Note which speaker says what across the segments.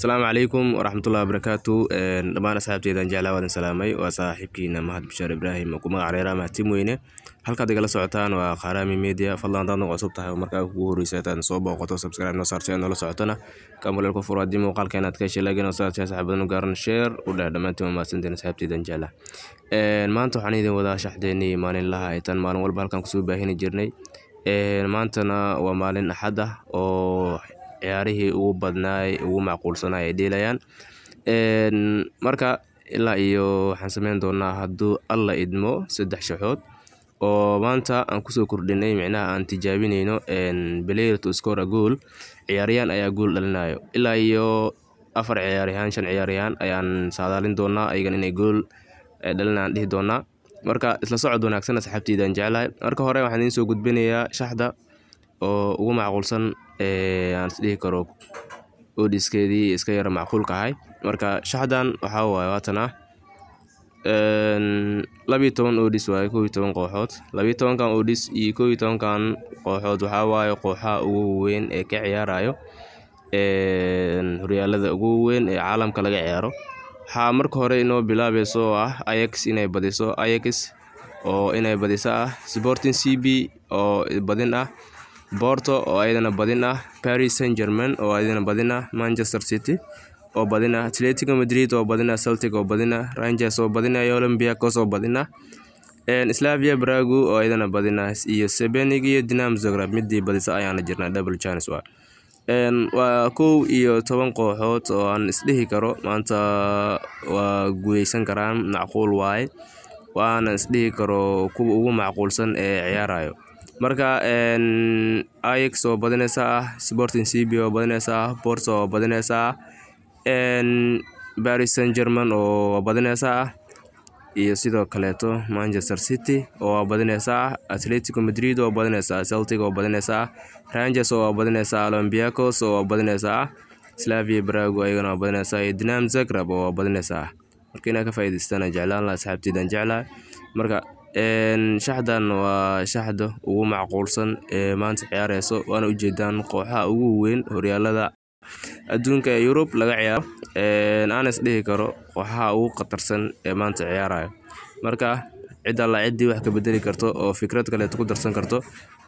Speaker 1: asalaamu calaykum waraxmatullahi wabarakaatu dhammaan asxaabteedaan jeclaa waadin salaamay waa saaxiibkiina mahad bishaar ibraahim oo ku magac reeraa halkaad igala socotaan waa qaaraami media fadlan hadaad noo cusub tahay markaa kugu horreysa intaad soo booqoto subscribe noo saarto aad noola socotona kambaleel furo haddii muuqaalka inaad ka heshelaagin oo saas saax badan u gaaran sheer u dheh dhammaantiin waa mahadsanteen asxaabteedaan jeclaa maanta waxaan idin wadaa shaxdeennii maalinlaha ay maalin walba halkaan kusoo baahini jirnay maantana waa maalin axad ah oo ciyaarihii ugu badnaay ugu macquulsanaa ay dheelayaan marka ilaa iyo waxaan sameyn doonaa hadduu alla idmo saddex shaxood oo maanta aan kusoo kordhinay micnaha aan tijaabinayno player to score a ciyaaryahan ayaa gool dhalinayo ilaa iyo afar ciyaaryahan shan ciyaaryahan ayaan saadaalin doonaa ayagan inay gool eh, dhalinaan dhihi doonaa marka isla socod wanaagsan asxaabtiidaan jeclahay marka hore waxaan idiin soo gudbinayaa shaxda oo ugu macquulsan aan isdhihi karo odhiskeedii iska yar macquulka ahay marka shaxdan waxaa waaye waatanah labiyo toban odhis waaye koob iyo toban qooxood labiyo tobankan odhis iyo koob tobankan kooxood waxaa waaye kooxaha ugu weyn ee ka ciyaarayo horyaalada ugu weyn ee caalamka laga ciyaaro waxaa marka hore inoo bilaabeyso oo ah ayax inay badiso ayax oo inay badiso ah sporting c b oo badin ah borto oo ayadana badin ah paris saint germain oo ayadana badin ah manchester city oo badin ah atletico madrid oo badin ah celtic oo badin ah rangers oo badin ah olympiacos oo badin ah slavia bragu oo ayadana badin ah iyo sebenig iyo dinam zagreb midii badisa ayaana jirnaa double chance waa waa kow iyo toban kooxood oo aan isdhihi karo maanta waa guweysan karaan macquul waaye waana isdhihi karo kuwa ugu macquulsan ee ciyaarayo marka ax oo ah sporting cb oo badanaysaa bors oo badanaysaa paris saint german oo ah iyo sidoo kaleeto manchester city oo badanaysaa atletico madrid oo badanaysaa celtic oo badanaysaa rangers oo badanaysaa olympiacos oo badanaysaa slavia brago ayagana badanaysaa iyo dinam zagrab oo badanaysaa marka inaad ka faa'iidaystaan jeclaan lahaa asxaabteydan jeclaa marka shaxdan waa shaxda ugu macquulsan ee maanta ciyaareyso waana ujeedaan kooxaha ugu weyn horyaalada adduunka ee yurub laga ciyaaro aanis dhihi karo kooxaha ugu khatarsan ee maanta ciyaaraya marka cid alla ciddii wax ka bedeli karto oo fikrad kaleeto ku darsan karto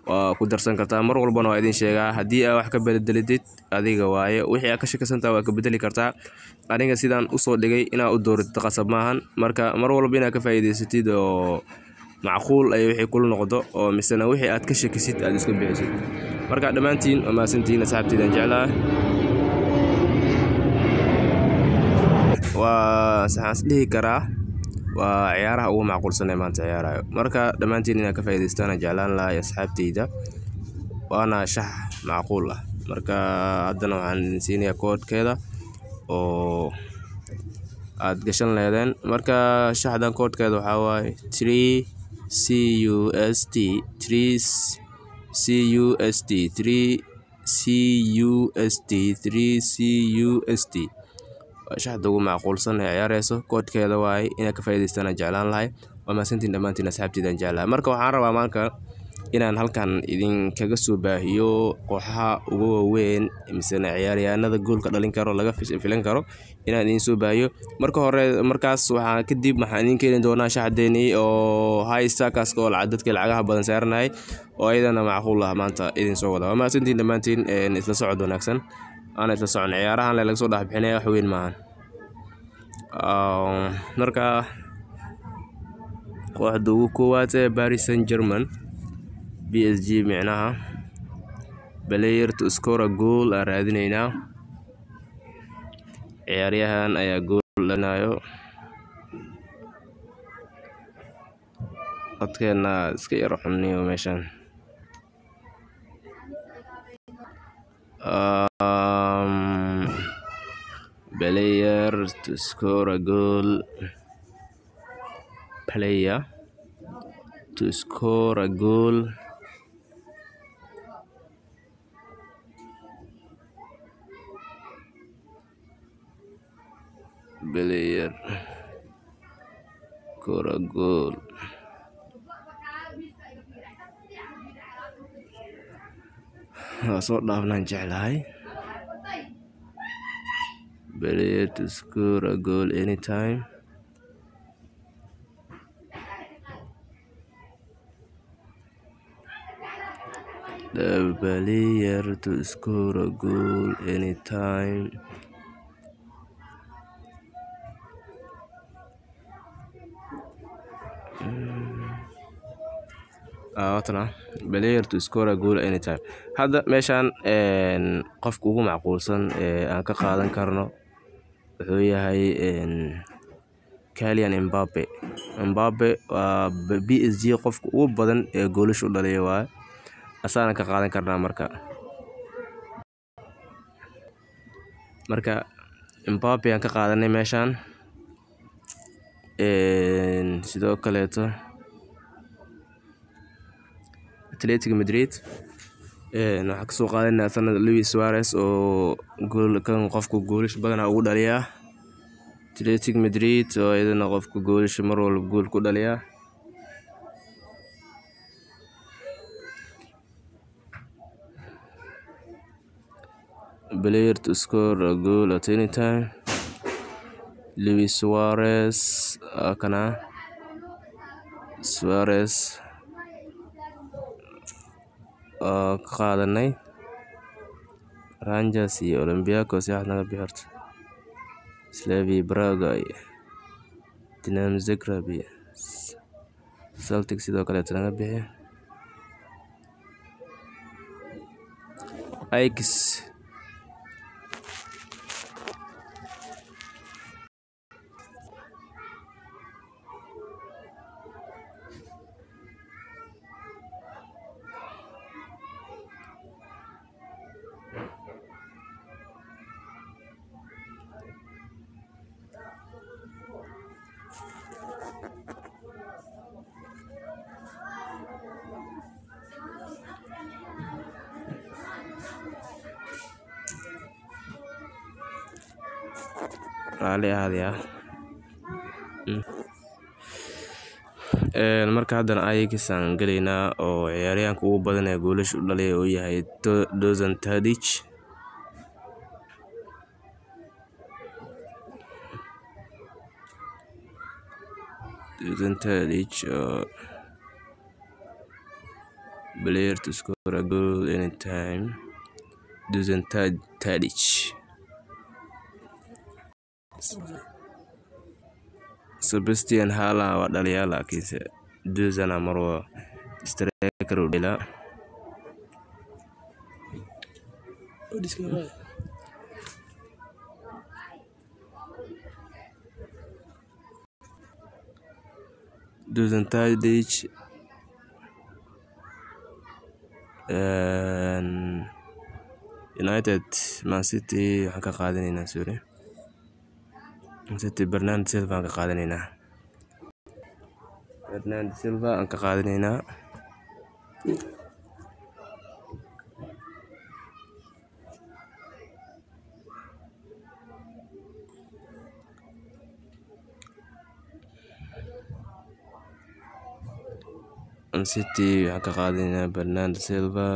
Speaker 1: waa ku darsan kartaa mar walbana waa idin sheegaa haddii aa wax ka bedelidid adiga waaye wixii aa ka shakasantaha waa ka bedeli kartaa aniga sidaan usoo dhigay inaa u dooratid qasab maahan marka mar walba inaa ka faa'iidaysatid oo macquul ay wixii kula noqdo oo misena wixii aad ka shekisid aad iska bixisid marka dhammaantiin waa mahadsantihiin asxaabteydaan jeclaa waa saxaans dhihi karaa waa ciyaaraha ugu macquulsan ee maanta ciyaarayo marka dhammaantiin inaad ka faa'iidaystaan jeclaan lahay asxaabteyda waana shax macquul ah marka haddana waxaan idin siinayaa koodhkeeda oo aad gashan leedeen marka shaxdan koodhkeeda waxaa waaye tree c u s t three c u s t three c u s t three c u s t waa ugu macquulsan ee ciyaareyso koodhkeeda waaye inaad ka faa'idaystaan aan jeclaan lahay waa mahadsantiin dhammaantiin asxaabtiidan jeclahay marka waxaan rabaa maanka inaan halkan idinkaga soo baahiyo kooxaha ugu waaweyn misena ciyaaryahanada goolka dhalin karo laga filan karo inaan idin soo baahiyo marka hore markaas waxaa kadib waxaan idin keeni doonaa shaxdeeni oo haysta dadka lacagaha badan saaranayay oo ayadana macquul ah maanta idin soo wada waa mahadsantiin dhammaantiin isla socod wanaagsan aana isla socon ciyaarahan laga soo dhex bixinaya wax weyn maahan marka kooxda ugu koowaad ee baris saint german b micnaha player to score a goal aan raadineynaa ciyaaryahan ayaa gool dhalinayo codkeena iska yar xunniyo meeshaan um, player to score a goal player to score a goal player kora gool. Soo dhaafnaan jeclahay. Player to score a goal anytime. The player to score a goal anytime. haatan ah player to score a goal anytime hadda meeshaan qofka ugu macquulsan ee aan ka qaadan karno wuxuu yahay kalian embabe embabe waa b s g qofka ugu badan ee goolasha u dhaliya waaye asaana ka qaadan karnaa marka marka embabe aan ka qaadanay meeshaan sidoo kaleeto atletico madrid waxaa kasoo qaadanaa sanad lewi suares oo kan qofka goolasha badanaa ugu dhaliyaa atletic madrid oo iyadana qofka goolasha mar walba gool ku dhaliyaa player to score a goal at any time lewi suares kana suares oo ka qaadanay Rangers iyo Olympiacos iyo naga bixi horta Slavia Braga iyo Dinamo Zagreb iyo Celtic sidoo kaleeto naga bixi Ajax shaqaale aadi ah marka haddana ayagisaan gelaynaa oo ciyaaryahanka ugu badanee goolasha u dhalaya oo yahay dozan tadij dozan oo player to score a goal anytime dozan tadij Sebastian Haller waa dhaliyaa laakiin sideed sano mar waa striker uu oh, dheelaa. Dusan Tadic United Man City waxaan ka qaadanaynaa sorry city bernard silva aan ka qaadanaynaa bernard silva aan ka qaadanaynaa city waxaan ka qaadanaynaa bernard silva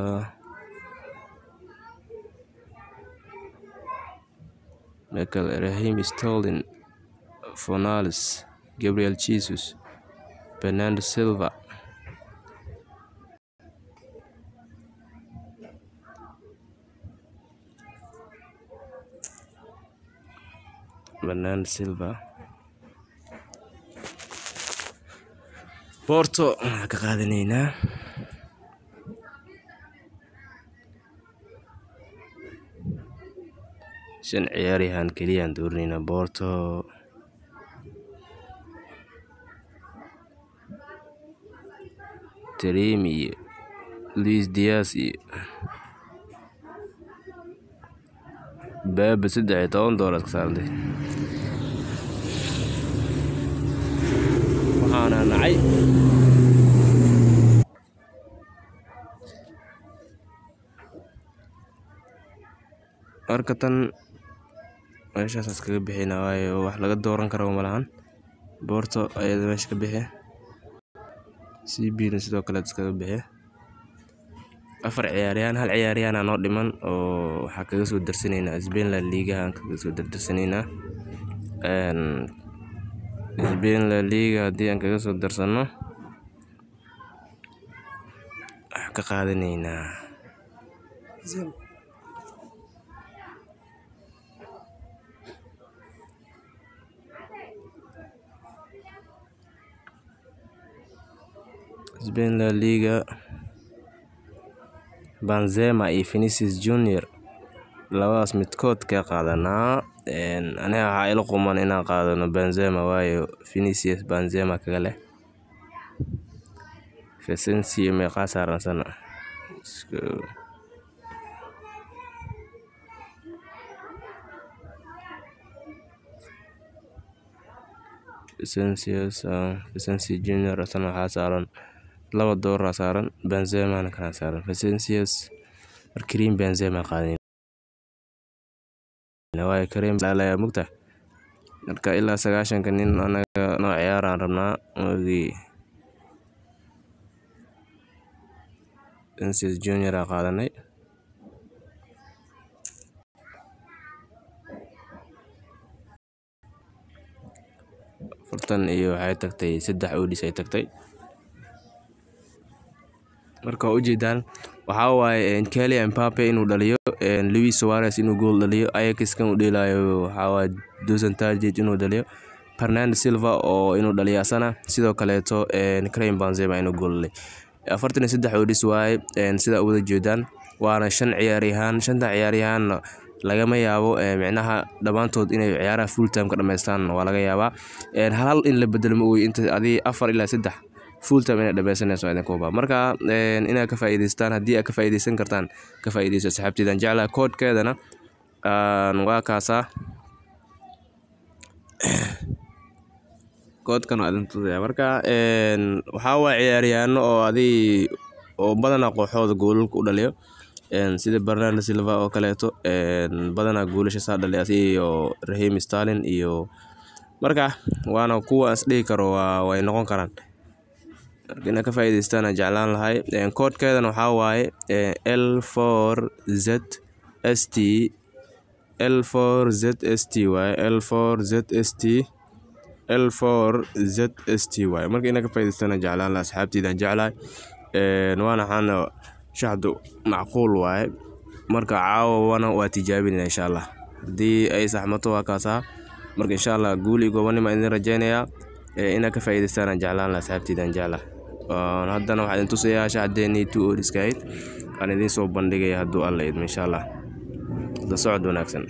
Speaker 1: michael rahim stolin Fornales, Gabriel Jesus, Bernardo Silva, Bernardo Silva. Porto waxaan ka qaadanaynaa shan ciyaaryahan keliyaan dooranaynaa Porto Taremi iyo Luis Diaz iyo Baba saddex iyo toban doolar ka saartay waxaana nacay marka tan meeshaas iskaga bixina waayo wax laga dooran karo malahan boorto ayada meesha ka bixi cbna sidoo kale iskaga baxee afar ciyaaryahan hal ciyaaryahan aa noo dhiman oo waxaa kaga soo darsaneynaa sbainland liigahan kaga soo dardarsaneynaa sbainland liga haddii aan kaga soo darsanno waxaan ka qaadaneynaa Spain La Liga: Benzema iyo Vinicius Junior labadaas midkood kee qaadanaa aniga waxaa ila quman inaan qaadano Benzema waayo Vinicius Benzema kaga leh Vincenzo meeqa saaran sana? Ah, Vinicius Junior asana waxaa saaran laba dooraa saaran benzemana kana saaran Vinicius markiin benzema qaadin waa kareem laalaya mugta marka ilaa sagaashanka nin anaga noo ciyaaraan rabnaa ogi Vinicius Junior aa qaadanay furtan iyo waxay tagtay saddex odis ay tagtay marka waa ujeedaan waxaa waaye Kylian Mbappe inuu dhaliyo Luis Suarez inuu gool dhaliyo Ajax kan uu dheelayo waxaa waaye Dusan Tadic inuu dhaliyo Fernando Silva oo inuu dhaliyo asana sidoo kaleeto Karim Benzema inuu gool dhalay afartan iyo saddex oo waaye sida uwada jeedaan waana shan ciyaaryahaan shanta ciyaaryahaanna lagama yaabo micnaha dhammaantood inay ciyaaraha full time ka dhammaystaan waa laga yaabaa hal in la bedelo ma inta adii afar ilaa saddex fulltime inay dhameysanayso idinka marka inaad ka faa'iidaystaan haddii aad ka faa'iidaysan kartaan ka faa'iidayso saxaabtiidan jeclaa koodhkeedana waa kaasaa koodkan idin tusaya marka waxaa waa ciyaaryahaano oo adii oo badanaa qooxooda goolalka u dhaliyo sida bernardo silva oo kaleeto badanaa guulasha saa dhaliy asi iyo rahim stalin iyo marka waana kuwaas dhihi karo way noqon karaan ina ka faaideystaana jeclaan lahay koodhkeedana waxaa waaye l for z s t l for z s t waaye l for z s t l for z s t waaye marka ina ka faaideystaana jeclaan laha asxaabtiidaan jeclahay waana waxaana shacdu macquul waaye marka caawawana waa tijaabinayna insha allah haddii ay saxmato waa kaasaa marka insha allah guul iyo goobannimo idin rajeynayaa inaa ka faa'idaystaan aan jeclaan laha asxaabtiidaan jeclaha haddana waxaa idin tusayaa shacdeenii two oriskahayd aan idiin soo bandhigaya hadduu allaydma idmo insha allah la socod wanaagsan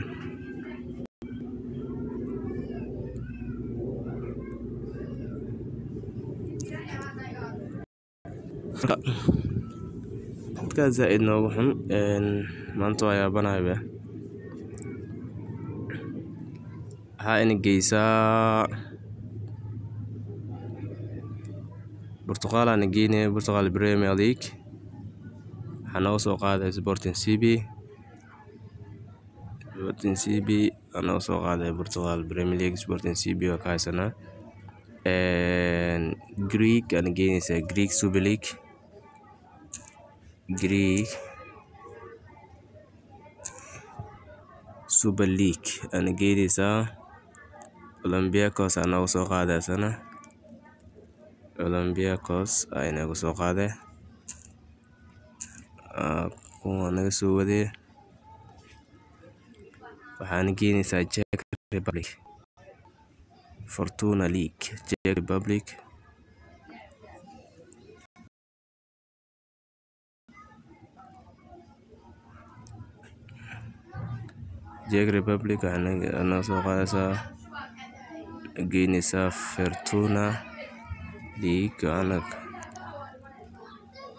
Speaker 1: dadkaa zaa-id noogu xun maanta waa yaabanayba waxaa ina geysaa Portugal ana geynee Portugal Premier League waxaa nooga soo qaaday Sporting CP Sporting CP aa nooga soo qaaday Portugal Premier League Sporting CP waa ka haysanaa Greek aan geyneysaa Greek Super League Greek Super League ana geyneysaa Olympiacos aa nooga soo qaadaysanaa Olympiacos ayaa inaga soo qaade ah, kuwa naga soo wade waxaana keenaysaa Czech Republic Fortuna League Czech Republic Czech Republic waxaa naga soo qaadaysaa geynaysaa Fortuna dhiig anag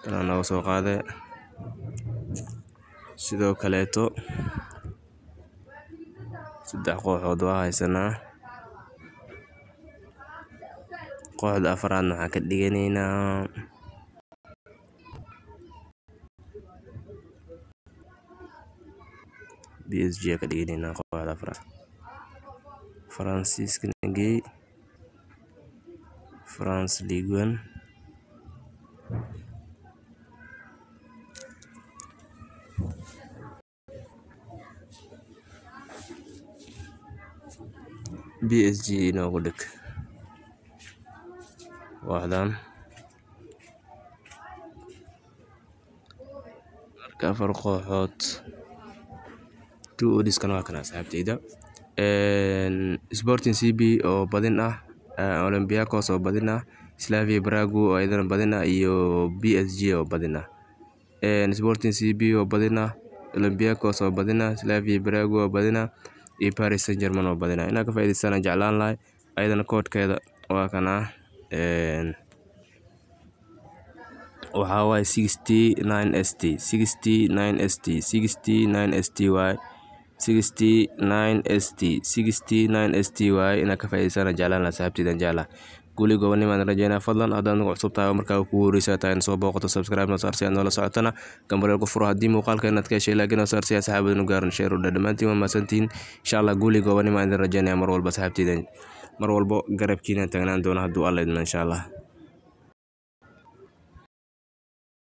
Speaker 1: kana nooga soo qaade sidoo kaleeto saddex kooxood waa haysanaa kooxda afaraadna waxaan ka dhiganaynaa b s ka dhiganaynaa kooxda afaraad faransiiskana geey France League One. b inoogu dhig waaxdaan marka afar kooxood two odiskana waa kana asxaabteyda sporting c b oo badin ah Ah, Olympiacos oo badina Slavia Prague oo ayadana badina iyo PSG oo badina eh, Sporting CP oo badina Olympiacos oo badina Slavia Prague oo badina iyo Paris Saint Germain oo badina inaa ka faa'iideystaan jeclaan lahay ayadana koodhkeeda waa kana eh, waxaa waaye sixty st sixty nine st sixty st waaye st waaye inaad ka faa'iidaysana jeclaan lahaa saaxiibtiidan jeclaa guli gobannimaan rajaynaa fadlan haddaan nugu cusub tahay markaa kugu horreysaa tahay soo booqato subscribe nasar si aad noola socotana gambareel ku furo haddii muuqaalka inaad ka heshay laakiin nasar si aad saxaabadinu gaaran sheerudha dhammaantiin waa mahadsantihiin insha allah guli gobannimaan idin rajaynaya mar walba saxaabtiidan mar walbo garabkiina taagnaan doona hadduu alla idmo insha allah